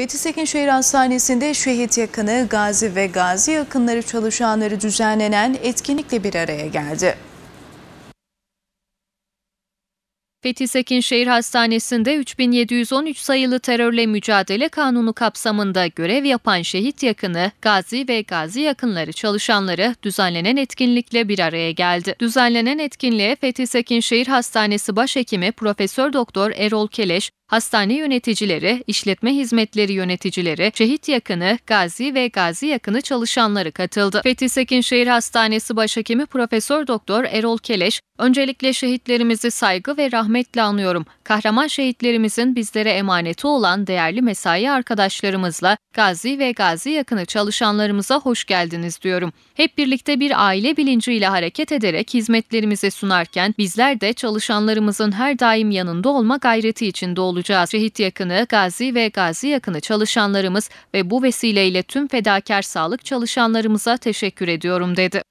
Fethi Sekin Şehir Hastanesi'nde şehit yakını, gazi ve gazi yakınları çalışanları düzenlenen etkinlikle bir araya geldi. Fethi Sekin Şehir Hastanesi'nde 3713 sayılı terörle mücadele kanunu kapsamında görev yapan şehit yakını, gazi ve gazi yakınları çalışanları düzenlenen etkinlikle bir araya geldi. Düzenlenen etkinliğe Fethi Sekin Şehir Hastanesi Başhekimi Profesör Doktor Erol Keleş, hastane yöneticileri, işletme hizmetleri yöneticileri, şehit yakını, gazi ve gazi yakını çalışanları katıldı. Fethi Sekin Şehir Hastanesi Başhekimi Profesör Doktor Erol Keleş, öncelikle şehitlerimizi saygı ve rahmet rahmetle anıyorum. Kahraman şehitlerimizin bizlere emaneti olan değerli mesai arkadaşlarımızla gazi ve gazi yakını çalışanlarımıza hoş geldiniz diyorum. Hep birlikte bir aile bilinciyle hareket ederek hizmetlerimizi sunarken bizler de çalışanlarımızın her daim yanında olma gayreti içinde olacağız. Şehit yakını, gazi ve gazi yakını çalışanlarımız ve bu vesileyle tüm fedakar sağlık çalışanlarımıza teşekkür ediyorum dedi.